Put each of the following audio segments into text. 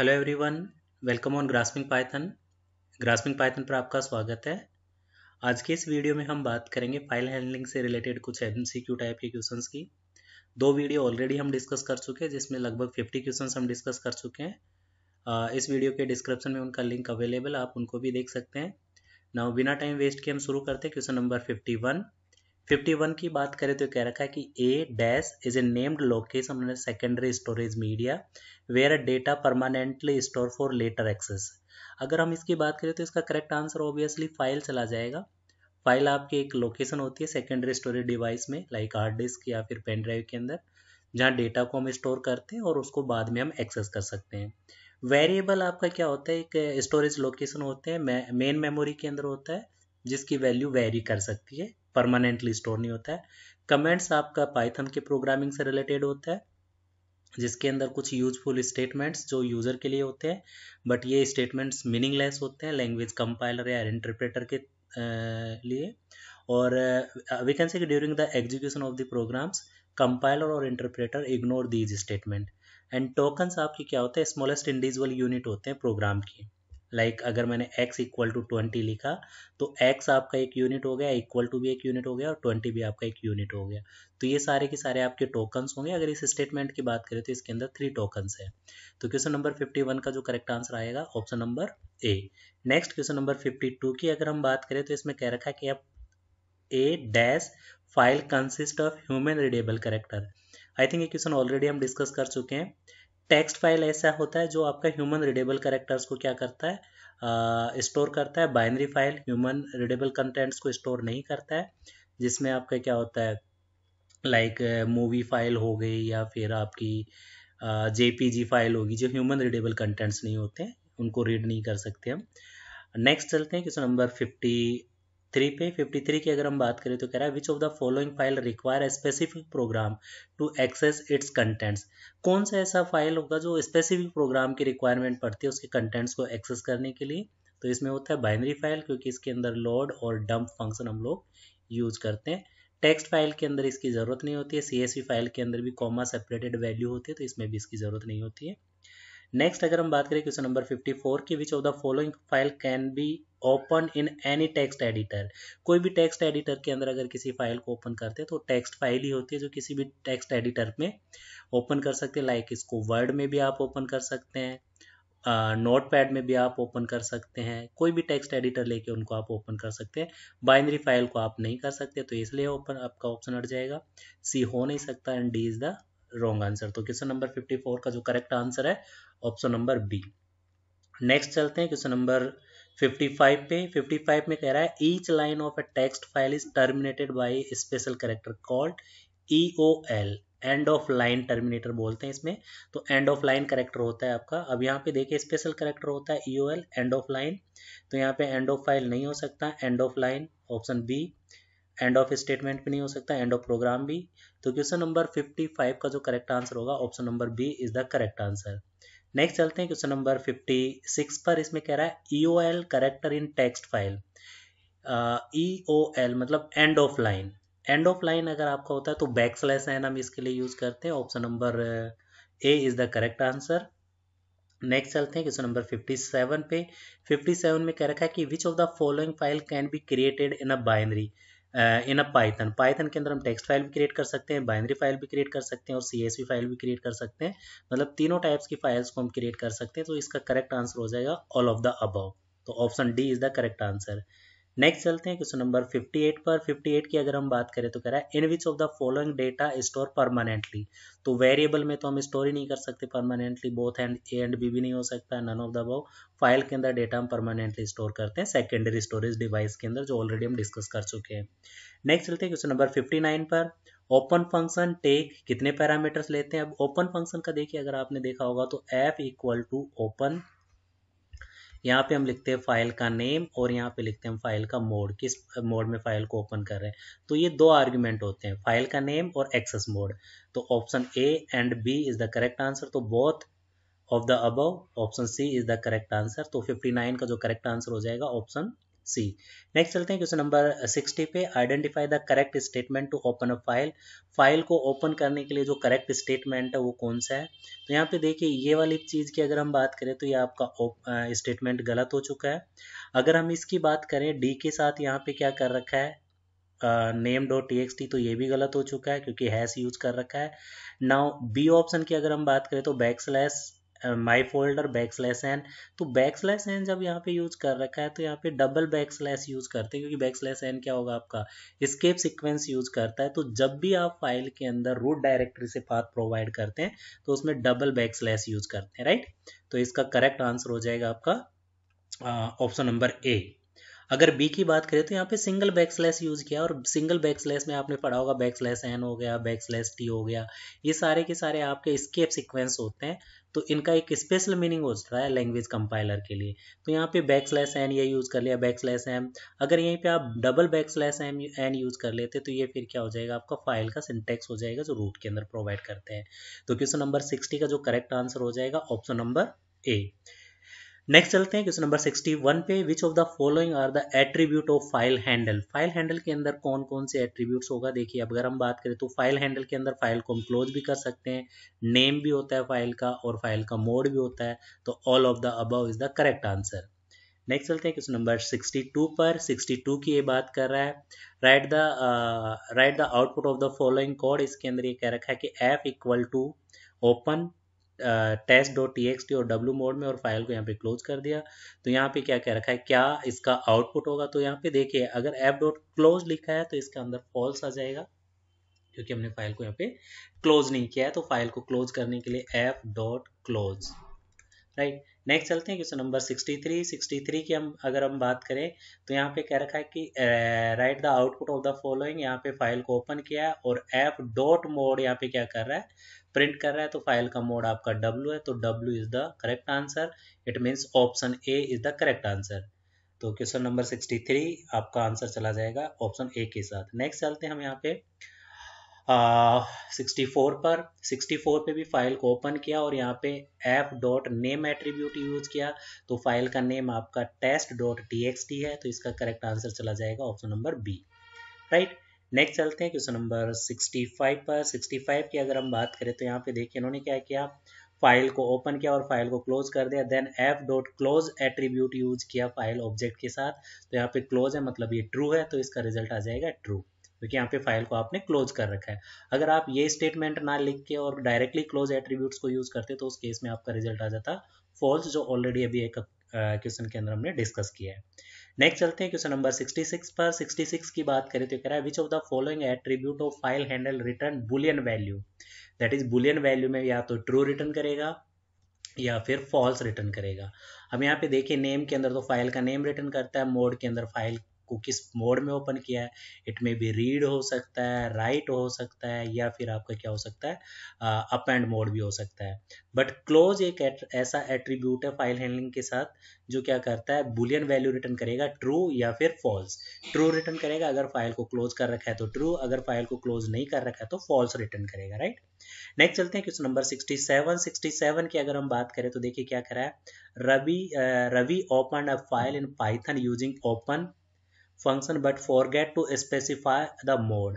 Hello everyone welcome on grasping Python grasping Python पर आपका स्वागत है आज के इस वीडियो में हम बात करेंगे फाइल हैंडलिंग से रिलेटेड कुछ एम टाइप के क्वेश्चंस की दो वीडियो ऑलरेडी हम डिस्कस कर चुके हैं जिसमें लगभग 50 क्वेश्चंस हम डिस्कस कर चुके हैं इस वीडियो के डिस्क्रिप्शन में उनका लिंक अवेलेबल आप उनको भी देख सकते हैं ना बिना टाइम वेस्ट के हम शुरू करते हैं क्वेश्चन नंबर फिफ्टी वन 51 की बात करें तो कह रखा है कि a dash is a named location secondary storage media where data permanently store for later access अगर हम इसकी बात करें तो इसका करेक्ट आंसर ऑब्वियसली फाइल चला जाएगा फाइल आपकी एक लोकेशन होती है सेकेंडरी स्टोरेज डिवाइस में लाइक हार्ड डिस्क या फिर पेन ड्राइव के अंदर जहाँ डेटा को हम स्टोर करते हैं और उसको बाद में हम एक्सेस कर सकते हैं वेरिएबल आपका क्या होता है एक स्टोरेज लोकेशन होते हैं मेन मेमोरी के अंदर होता है जिसकी वैल्यू वेरी कर सकती है परमानेंटली स्टोर नहीं होता है कमेंट्स आपका पाइथन के प्रोग्रामिंग से रिलेटेड होता है जिसके अंदर कुछ यूजफुल स्टेटमेंट्स जो यूज़र के लिए होते हैं बट ये स्टेटमेंट्स मीनिंगलेस होते हैं लैंग्वेज कंपाइलर या इंटरप्रेटर के लिए और we can say during the execution of the programs compiler और interpreter ignore these statement and tokens आपके क्या होते हैं स्मॉलेस्ट इंडिविजुअल यूनिट होते हैं प्रोग्राम की लाइक like अगर मैंने x इक्वल टू ट्वेंटी लिखा तो x आपका एक यूनिट हो गया इक्वल टू भी एक यूनिट हो गया और 20 भी आपका एक यूनिट हो गया तो ये सारे के सारे आपके टोकन्स होंगे अगर इस स्टेटमेंट की बात करें तो इसके अंदर थ्री टोकन्स हैं तो क्वेश्चन नंबर 51 का जो करेक्ट आंसर आएगा option number A next question number fifty की अगर हम बात करें तो इसमें कह रखा है कि आप a dash file consist of human readable character I think ये क्वेश्चन ऑलरेडी हम डिस्कस कर चुके हैं टेक्स्ट फाइल ऐसा होता है जो आपका ह्यूमन रीडेबल करेक्टर्स को क्या करता है स्टोर uh, करता है binary file human readable contents को स्टोर नहीं करता है जिसमें आपका क्या होता है लाइक मूवी फाइल हो गई या फिर आपकी जे uh, फाइल होगी जो ह्यूमन रीडेबल कंटेंट्स नहीं होते हैं उनको रीड नहीं कर सकते हम नेक्स्ट चलते हैं क्वेश्चन नंबर फिफ्टी थ्री पे फिफ्टी थ्री की अगर हम बात करें तो कह रहा है which of the following file require specific program to access its contents कौन सा ऐसा फाइल होगा जो स्पेसिफिक प्रोग्राम की रिक्वायरमेंट पड़ती है उसके कंटेंट्स को एक्सेस करने के लिए तो इसमें होता है बाइनरी फाइल क्योंकि इसके अंदर लोड और डंप फंक्शन हम लोग यूज करते हैं टेक्स्ट फाइल के अंदर इसकी ज़रूरत नहीं होती है सी फाइल के अंदर भी कॉमा सेपरेटेड वैल्यू होती है तो इसमें भी इसकी ज़रूरत नहीं होती है नेक्स्ट अगर हम बात करें क्वेश्चन नंबर 54 की which of the following file can be open in any text editor कोई भी टेक्स्ट एडिटर के अंदर अगर किसी फाइल को ओपन करते हैं तो टेक्स्ट फाइल ही होती है जो किसी भी टेक्स्ट एडिटर में ओपन कर सकते हैं लाइक इसको वर्ड में भी आप ओपन कर सकते हैं नोट uh, पैड में भी आप ओपन कर सकते हैं कोई भी टेक्स्ट एडिटर लेके उनको आप ओपन कर सकते हैं बाइनरी फाइल को आप नहीं कर सकते तो इसलिए ओपन आपका ऑप्शन हट जाएगा सी हो नहीं सकता and D is the wrong answer तो क्वेश्चन नंबर 54 का जो करेक्ट आंसर है ऑप्शन नंबर बी नेक्स्ट चलते हैं क्वेश्चन नंबर 55 पे 55 में कह रहा है each line of a text file is terminated by special character called E O L end of line terminator बोलते हैं इसमें तो एंड ऑफ लाइन करेक्टर होता है आपका अब यहाँ पे देखिए स्पेशल करेक्टर होता है E O L end of line तो यहाँ पे एंड ऑफ फाइल नहीं हो सकता end of line option B end of statement भी नहीं हो सकता एंड ऑफ प्रोग्राम भी तो क्वेश्चन नंबर 55 का जो करेक्ट आंसर होगा option number B is the correct answer next चलते हैं क्वेश्चन नंबर 56 पर इसमें कह रहा है E O L character in text file E O L मतलब end of line end of line अगर आपका होता है तो बैक स्लैश एन हम इसके लिए यूज करते हैं option number A is the correct answer next चलते हैं क्वेश्चन नंबर 57 पे 57 में कह रखा है कि which of the following file can be created in a binary in a Python Python के अंदर हम टेक्स्ट फाइल भी क्रिएट कर सकते हैं बाइनरी फाइल भी क्रिएट कर सकते हैं और सी फाइल भी क्रिएट कर सकते हैं मतलब तीनों टाइप्स की फाइल्स को हम क्रिएट कर सकते हैं तो इसका करेक्ट आंसर हो जाएगा ऑल ऑफ द अबव तो option D is the correct answer next चलते हैं क्वेश्चन नंबर 58 पर 58 की अगर हम बात करें तो कह रहा है in which of the following data store permanently तो वेरिएबल में तो हम स्टोर ही नहीं कर सकते permanently both and A and B भी नहीं हो सकता है नन ऑफ द वो फाइल के अंदर डेटा हम परमानेंटली स्टोर करते हैं सेकेंडरी स्टोरेज डिवाइस के अंदर जो ऑलरेडी हम डिस्कस कर चुके हैं नेक्स्ट चलते हैं क्वेश्चन नंबर फिफ्टी पर ओपन फंक्शन टेक कितने पैरामीटर्स लेते हैं अब ओपन फंक्शन का देखिए अगर आपने देखा होगा तो एफ इक्वल टू ओपन यहाँ पे हम लिखते हैं फाइल का नेम और यहाँ पे लिखते हैं फाइल का मोड किस मोड में फाइल को ओपन कर रहे हैं तो ये दो आर्ग्यूमेंट होते हैं फाइल का नेम और एक्सेस मोड तो option A and B is the correct answer तो both of the above option C is the correct answer तो 59 का जो करेक्ट आंसर हो जाएगा ऑप्शन सी नेक्स्ट चलते हैं क्वेश्चन नंबर सिक्सटी uh, पे identify the correct statement to open a file file को ओपन करने के लिए जो करेक्ट स्टेटमेंट है वो कौन सा है तो यहाँ पे देखिए ये वाली चीज़ की अगर हम बात करें तो ये आपका स्टेटमेंट uh, गलत हो चुका है अगर हम इसकी बात करें डी के साथ यहाँ पे क्या कर रखा है नेम डॉट टी तो ये भी गलत हो चुका है क्योंकि हैश यूज कर रखा है नाउ बी ऑप्शन की अगर हम बात करें तो backslash my folder backslash N तो बैक स्लैश एन जब यहाँ पे यूज कर रखा है तो यहाँ पे डबल बैक स्लैश यूज करते हैं क्योंकि बैक स्लैश एन क्या होगा आपका स्केप सिक्वेंस यूज करता है तो जब भी आप फाइल के अंदर रूट डायरेक्टरी से पाथ प्रोवाइड करते हैं तो उसमें डबल बैक स्लैश यूज करते हैं राइट तो इसका करेक्ट आंसर हो जाएगा आपका ऑप्शन नंबर ए अगर बी की बात करें तो यहाँ पे सिंगल बैक स्लैश यूज किया और सिंगल बैक स्लैश में आपने पढ़ा होगा बैक स्लैश एन हो गया बैक स्लैश टी हो गया ये सारे के सारे आपके स्केप सिक्वेंस होते हैं तो इनका एक स्पेशल मीनिंग होता है लैंग्वेज कंपाइलर के लिए तो यहाँ पे बैक स्लैश एन ये यूज़ कर लिया बैक स्लैश एम अगर यहीं पे आप double backslash M N use कर लेते तो ये फिर क्या हो जाएगा आपका फाइल का सिंटेक्स हो जाएगा जो रूट के अंदर प्रोवाइड करते हैं तो क्वेश्चन नंबर सिक्सटी का जो करेक्ट आंसर हो जाएगा ऑप्शन नंबर ए नेक्स्ट चलते हैं क्वेश्चन नंबर 61 पे which of the following are the attribute of file handle file handle के अंदर कौन कौन से एट्रीब्यूट्स होगा देखिए अगर हम बात करें तो फाइल हैंडल के अंदर फाइल को हम क्लोज भी कर सकते हैं नेम भी होता है फाइल का और फाइल का मोड भी होता है तो all of the above is the correct answer next चलते हैं क्वेश्चन नंबर 62 पर 62 की ये बात कर रहा है write the write the output of the following code इसके अंदर ये कह रखा है कि F equal to open test dot T और डब्ल्यू मोड में और फाइल को यहाँ पे क्लोज कर दिया तो यहाँ पे क्या कह रखा है क्या इसका आउटपुट होगा तो यहाँ पे देखिए अगर एप डॉट क्लोज लिखा है तो इसके अंदर फॉल्स आ जाएगा क्योंकि हमने फाइल को यहाँ पे क्लोज नहीं किया है तो फाइल को क्लोज करने के लिए F dot close right next चलते हैं क्वेश्चन नंबर 63 63 की हम अगर हम बात करें तो यहाँ पे कह रखा है कि write the output of the following यहाँ पे फाइल को ओपन किया है और एफ डॉट मोड यहाँ पे क्या कर रहा है प्रिंट कर रहा है तो फाइल का मोड आपका डब्ल्यू है तो W is the correct answer it means option A is the correct answer तो क्वेश्चन नंबर 63 आपका आंसर चला जाएगा ऑप्शन ए के साथ नेक्स्ट चलते हैं हम यहाँ पे सिक्सटी uh, फोर पर सिक्सटी फोर पे भी फाइल को ओपन किया और यहाँ पे F dot name attribute use किया तो फाइल का नेम आपका test dot T X T है तो इसका करेक्ट आंसर चला जाएगा option number B right next चलते हैं क्वेश्चन नंबर सिक्सटी फाइव पर सिक्सटी फाइव की अगर हम बात करें तो यहाँ पे देखिए इन्होंने क्या किया फाइल को ओपन किया और फाइल को क्लोज कर दिया then F dot close attribute use किया फाइल ऑब्जेक्ट के साथ तो यहाँ पे क्लोज है मतलब ये ट्रू है तो इसका रिजल्ट आ जाएगा ट्रू क्योंकि यहाँ पे फाइल को आपने क्लोज कर रखा है अगर आप ये स्टेटमेंट ना लिख के और डायरेक्टली क्लोज एट्रीब्यूट को यूज करते तो उस केस में आपका रिजल्ट आ जाता फॉल्स जो ऑलरेडी अभी एक क्वेश्चन के अंदर हमने डिस्कस किया है नेक्स्ट चलते हैं क्वेश्चन नंबर 66 पर 66 की बात करें तो कह रहा है which of the following attribute of file handle return boolean value that is boolean value में या तो ट्रू रिटर्न करेगा या फिर फॉल्स रिटर्न करेगा अब यहाँ पे देखिए नेम के अंदर तो फाइल का नेम रिटर्न करता है मोड के अंदर फाइल को किस मोड में ओपन किया है इट मे बी रीड हो सकता है राइट हो सकता है या फिर आपका क्या हो सकता है अप एंड मोड भी हो सकता है बट क्लोज एक ऐसा एट्रीब्यूट है फाइल हैंडलिंग के साथ जो क्या करता है बुलियन वैल्यू रिटर्न करेगा ट्रू या फिर फॉल्स ट्रू रिटर्न करेगा अगर फाइल को क्लोज कर रखा है तो ट्रू अगर फाइल को क्लोज नहीं कर रखा है तो फॉल्स रिटर्न करेगा राइट नेक्स्ट चलते हैं क्वेश्चन नंबर 67 67 की अगर हम बात करें तो देखिए क्या करा है Ravi Ravi open a file in Python using open function but forget to specify the mode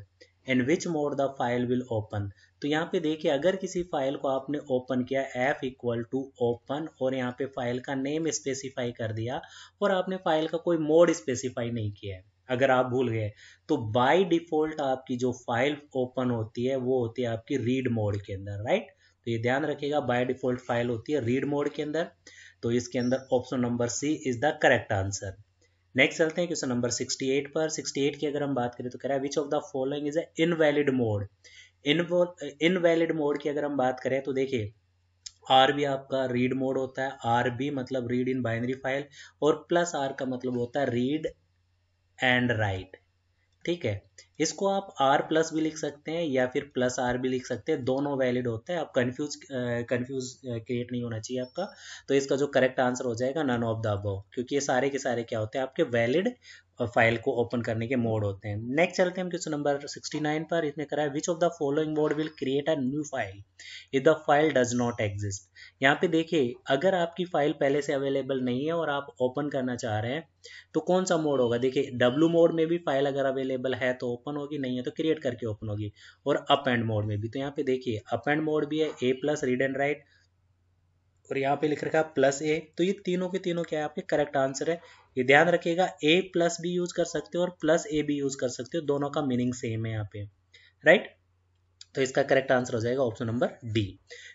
in which mode the file will open तो यहाँ पे देखिए अगर किसी फाइल को आपने ओपन किया एफ इक्वल टू ओपन और यहाँ पे फाइल का नेम स्पेसिफाई कर दिया और आपने फाइल का कोई मोड स्पेसिफाई नहीं किया है अगर आप भूल गए तो बाय डिफॉल्ट आपकी जो फाइल ओपन होती है वो होती है आपकी रीड मोड के अंदर राइट तो ये ध्यान रखिएगा बाय डिफॉल्ट फाइल होती है रीड मोड के अंदर तो इसके अंदर option number C is the correct answer next चलते हैं क्वेश्चन नंबर 68 पर 68 की अगर हम बात करें तो कह रहा है which of the following is a invalid mode invalid mode की अगर हम बात करें तो देखिए आर भी आपका रीड मोड होता है आर बी मतलब रीड इन बाइनरी फाइल और प्लस आर का मतलब होता है रीड एंड राइट ठीक है इसको आप आर प्लस भी लिख सकते हैं या फिर प्लस आर भी लिख सकते हैं दोनों वैलिड होते हैं आप कन्फ्यूज कन्फ्यूज क्रिएट नहीं होना चाहिए आपका तो इसका जो करेक्ट आंसर हो जाएगा नन ऑफ द अबव क्योंकि ये सारे के सारे क्या होते हैं आपके वैलिड फाइल को ओपन करने के मोड होते हैं नेक्स्ट चलते हैं हम क्वेश्चन नंबर 69 पर इसमें करा है which of the following mode will create a new file if the file does not exist यहाँ पे देखिए अगर आपकी फाइल पहले से अवेलेबल नहीं है और आप ओपन करना चाह रहे हैं तो कौन सा मोड होगा देखिए डब्ल्यू मोड में भी फाइल अगर अवेलेबल है तो ओपन होगी नहीं है तो क्रिएट करके ओपन होगी और अप एंड मोड में भी तो यहाँ पे देखिए अप एंड मोड भी है A plus read and write और यहाँ पे लिख रखा प्लस ए तो ये तीनों के तीनों क्या है आपके करेक्ट आंसर है ये ध्यान रखिएगा ए प्लस भी यूज कर सकते हो और प्लस ए भी यूज कर सकते हो दोनों का मीनिंग सेम है यहाँ पे राइट right? तो इसका करेक्ट आंसर हो जाएगा ऑप्शन नंबर डी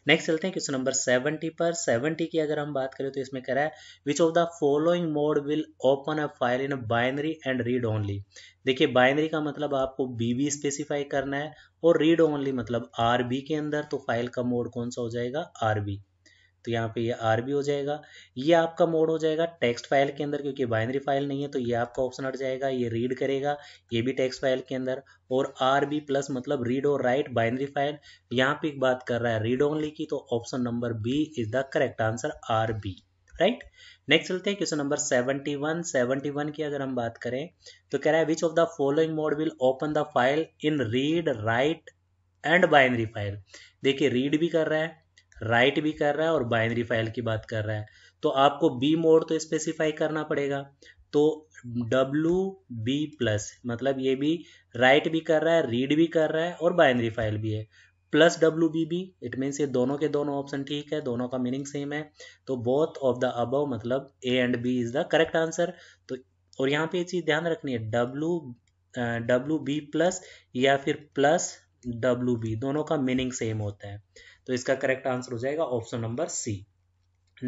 नेक्स्ट चलते हैं क्वेश्चन नंबर सेवेंटी पर सेवेंटी की अगर हम बात करें तो इसमें कह रहा है which of the following mode will open a file in binary and read only देखिए बाइनरी का मतलब आपको बीबी स्पेसिफाई करना है और रीड ओनली मतलब आरबी के अंदर तो फाइल का मोड कौन सा हो जाएगा आरबी तो यहाँ पे ये आर भी हो जाएगा ये आपका मोड हो जाएगा टेक्स्ट फाइल के अंदर क्योंकि बाइनरी फाइल नहीं है तो ये आपका ऑप्शन हट जाएगा ये रीड करेगा ये भी टेक्स्ट फाइल के अंदर और आर बी प्लस मतलब रीड और राइट बाइनरी फाइल यहाँ पे बात कर रहा है रीड ओनली की तो option number B is the correct answer R B right next चलते हैं क्वेश्चन नंबर सेवेंटी वन की अगर हम बात करें तो कह रहा है which of the following mode will open the file in read write and binary file देखिए रीड भी कर रहा है राइट भी कर रहा है और बाइनरी फाइल की बात कर रहा है तो आपको बी मोड तो स्पेसिफाई करना पड़ेगा तो डब्ल्यू बी प्लस मतलब ये भी राइट भी कर रहा है रीड भी कर रहा है और बाइनरी फाइल भी है plus W B B it means ये दोनों के दोनों ऑप्शन ठीक है दोनों का मीनिंग सेम है तो बोथ ऑफ द अब मतलब A and B is the correct answer तो और यहाँ पे ये चीज़ ध्यान रखनी है डब्ल्यू डब्ल्यू बी प्लस या फिर प्लस डब्लू बी दोनों का मीनिंग सेम होता है तो इसका करेक्ट आंसर हो जाएगा ऑप्शन नंबर सी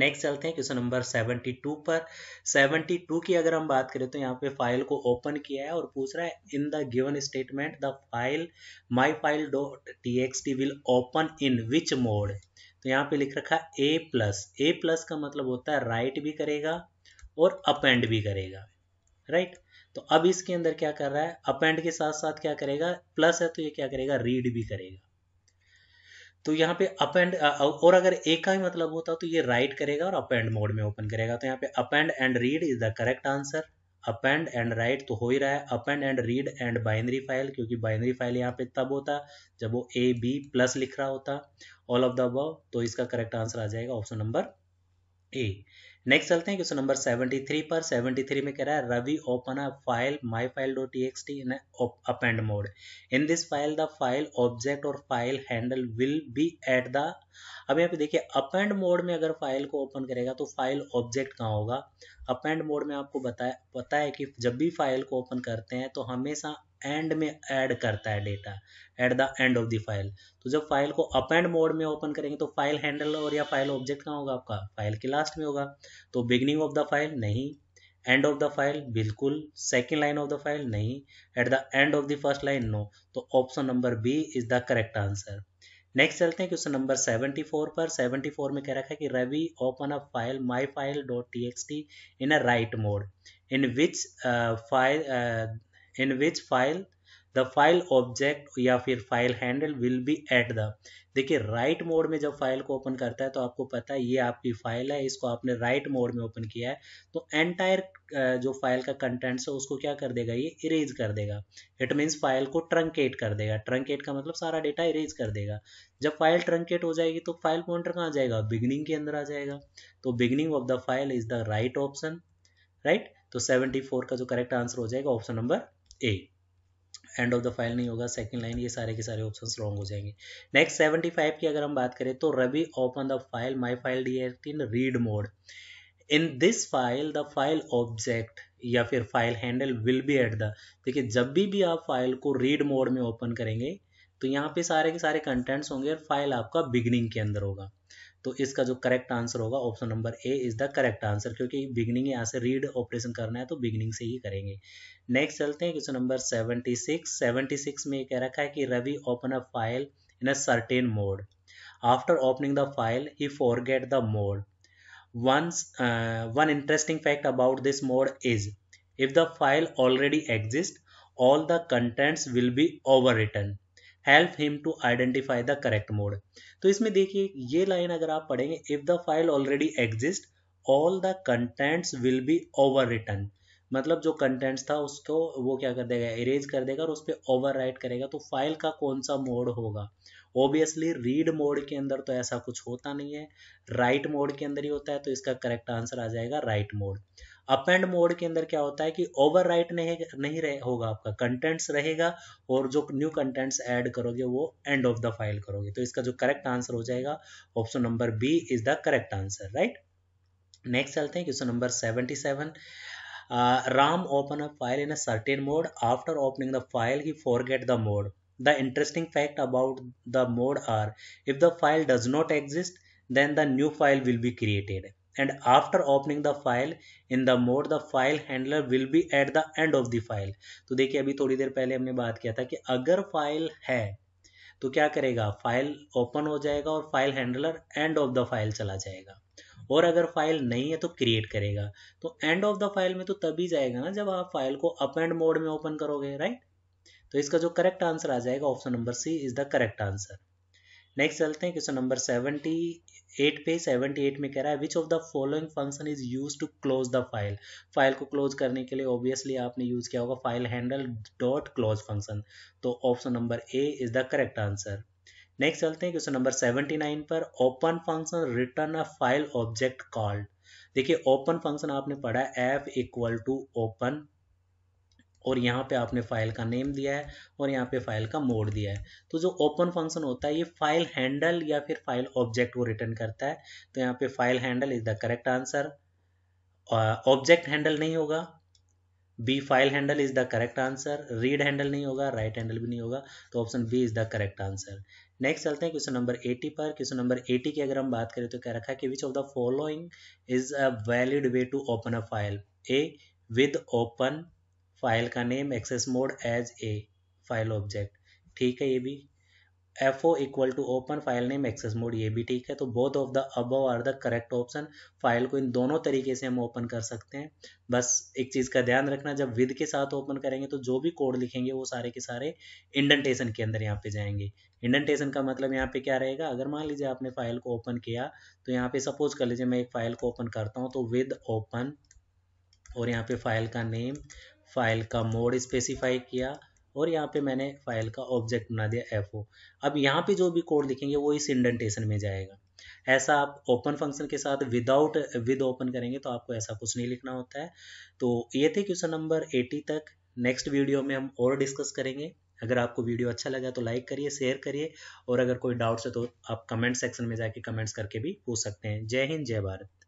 नेक्स्ट चलते हैं क्वेश्चन नंबर 72 पर 72 की अगर हम बात करें तो यहाँ पे फाइल को ओपन किया है और पूछ रहा है in the given statement the file my file dot T X T will open in which mode तो यहाँ पे लिख रखा ए प्लस ए प्लस का मतलब होता है राइट भी करेगा और अपेंड भी करेगा राइट तो अब इसके अंदर क्या कर रहा है अपेंड के साथ साथ क्या करेगा प्लस है तो ये क्या करेगा रीड भी करेगा तो यहाँ पे अप एंड uh, uh, और अगर ए का ही मतलब होता तो ये राइट करेगा और अप एंड मोड में ओपन करेगा तो यहाँ पे append and read is the correct answer append and write तो हो ही रहा है append and read and binary file क्योंकि बाइनरी फाइल यहाँ पे तब होता जब वो ए बी प्लस लिख रहा होता ऑल ऑफ द अब तो इसका करेक्ट आंसर आ जाएगा ऑप्शन नंबर ए नेक्स्ट चलते हैं क्वेश्चन नंबर 73 पर 73 में कह रहा है Ravi open a file my file dot TXT in append mode in this file the file object और file handle will be at the अब यहाँ पे देखिए अपेंड मोड में अगर फाइल को ओपन करेगा तो फाइल ऑब्जेक्ट कहाँ होगा अपेंड मोड में आपको बताया पता है कि जब भी फाइल को ओपन करते हैं तो हमेशा एंड में ऐड करता है data at the end of the file तो जब फाइल को अप एंड मोड में ओपन करेंगे तो फाइल हैंडल और या फाइल ऑब्जेक्ट कहाँ होगा आपका फाइल के लास्ट में होगा तो बिगनिंग ऑफ द फाइल नहीं एंड ऑफ द फाइल बिल्कुल second line of the file नहीं at the end of the first line no तो option number B is the correct answer next चलते हैं क्वेश्चन नंबर 74 पर 74 में कह रखा है कि Ravi open a file my file dot T X T in a write mode in which file in which file the file object या फिर file handle will be at the देखिए राइट मोड में जब फाइल को open करता है तो आपको पता है ये आपकी फाइल है इसको आपने राइट right मोड में ओपन किया है तो एंटायर जो फाइल का कंटेंट्स है उसको क्या कर देगा ये इरेज कर देगा इट मीन्स फाइल को ट्रंकेट कर देगा ट्रंकेट का मतलब सारा डेटा इरेज कर देगा जब फाइल ट्रंकेट हो जाएगी तो फाइल पॉइंटर कहाँ जाएगा बिगनिंग के अंदर आ जाएगा तो beginning of the file is the right option right तो सेवेंटी का जो करेक्ट आंसर हो जाएगा option number A end of the file नहीं होगा सेकंड लाइन ये सारे के सारे ऑप्शंस रॉन्ग हो जाएंगे नेक्स्ट सेवेंटी फाइव की अगर हम बात करें तो Ravi open the file my file D in read mode in this file the file object या फिर file handle will be at the देखिए जब भी भी आप फाइल को रीड मोड में ओपन करेंगे तो यहाँ पे सारे के सारे कंटेंट्स होंगे और फाइल आपका बिगनिंग के अंदर होगा तो इसका जो करेक्ट आंसर होगा option number A is the correct answer क्योंकि बिगनिंग यहाँ से रीड ऑपरेशन करना है तो बिगनिंग से ही करेंगे नेक्स्ट चलते हैं question number seventy six seventy six में कह रखा है कि Ravi open a file in a certain mode after opening the file he forget the mode one uh, one interesting fact about this mode is if the file already exists all the contents will be overwritten help him to identify the correct mode तो इसमें देखिए ये line अगर आप पढ़ेंगे if the file already exist all the contents will be overwritten मतलब जो contents था उसको वो क्या कर देगा इरेज कर देगा और उस पर ओवर राइट करेगा तो फाइल का कौन सा मोड होगा ऑब्वियसली रीड मोड के अंदर तो ऐसा कुछ होता नहीं है राइट right मोड के अंदर ही होता है तो इसका करेक्ट आंसर आ जाएगा write right mode append mode के अंदर क्या होता है कि ओवर राइट नहीं नहीं रहे होगा आपका कंटेंट्स रहेगा और जो न्यू कंटेंट्स ऐड करोगे वो एंड ऑफ द फाइल करोगे तो इसका जो करेक्ट आंसर हो जाएगा option number B is the correct answer right next चलते हैं question number seventy seven Ram open a file in a certain mode after opening the file he forget the mode the interesting fact about the mode are if the file does not exist then the new file will be created and after opening the file in the mode the file handler will be at the end of the file तो देखिए अभी थोड़ी देर पहले हमने बात किया था कि अगर फाइल है तो क्या करेगा फाइल ओपन हो जाएगा और file handler end of the file चला जाएगा और अगर फाइल नहीं है तो क्रिएट करेगा तो एंड ऑफ द फाइल में तो तभी जाएगा ना जब आप फाइल को अप एंड मोड में ओपन करोगे राइट तो इसका जो करेक्ट आंसर आ जाएगा option number C is the correct answer next चलते हैं क्वेश्चन नंबर सेवेंटी एट पे सेवेंटी एट में कह रहा है which of the following function is use to close the file file को क्लोज करने के लिए ऑब्वियसली आपने यूज किया होगा file handle dot close function तो option number A is the correct answer next चलते हैं क्वेश्चन नंबर सेवेंटी नाइन पर open function return a file object called देखिए ओपन फंक्शन आपने पढ़ा है एफ इक्वल टू ओपन और यहाँ पे आपने फाइल का नेम दिया है और यहाँ पे फाइल का मोड दिया है तो जो ओपन फंक्शन होता है ये फाइल हैंडल या फिर फाइल ऑब्जेक्ट को रिटर्न करता है तो यहाँ पे file handle is the correct answer object handle नहीं होगा B file handle is the correct answer read handle नहीं होगा राइट हैंडल भी नहीं होगा तो option B is the correct answer next चलते हैं क्वेश्चन नंबर 80 पर क्वेश्चन नंबर 80 की अगर हम बात करें तो क्या रखा है कि which of the following is a valid way to open a file A with open file का name access mode as A file object ठीक है ये भी F O equal to open file name access mode ये भी ठीक है तो both of the above are the correct option file को इन दोनों तरीके से हम ओपन कर सकते हैं बस एक चीज़ का ध्यान रखना जब विद के साथ ओपन करेंगे तो जो भी कोड लिखेंगे वो सारे के सारे इंडेंटेशन के अंदर यहाँ पे जाएंगे इंडेंटेशन का मतलब यहाँ पे क्या रहेगा अगर मान लीजिए आपने फाइल को ओपन किया तो यहाँ पे सपोज कर लीजिए मैं एक फाइल को ओपन करता हूँ तो विद ओपन और यहाँ पे फाइल का नेम फाइल का मोड स्पेसिफाई किया और यहाँ पे मैंने फाइल का ऑब्जेक्ट बना दिया एफ अब यहाँ पे जो भी कोड लिखेंगे वो इस इंडेंटेशन में जाएगा ऐसा आप ओपन फंक्शन के साथ विदाउट विद ओपन करेंगे तो आपको ऐसा कुछ नहीं लिखना होता है तो ये थे क्वेश्चन नंबर 80 तक नेक्स्ट वीडियो में हम और डिस्कस करेंगे अगर आपको वीडियो अच्छा लगा तो लाइक करिए शेयर करिए और अगर कोई डाउट्स है तो आप कमेंट सेक्शन में जाके कमेंट्स करके भी पूछ सकते हैं जय हिंद जय भारत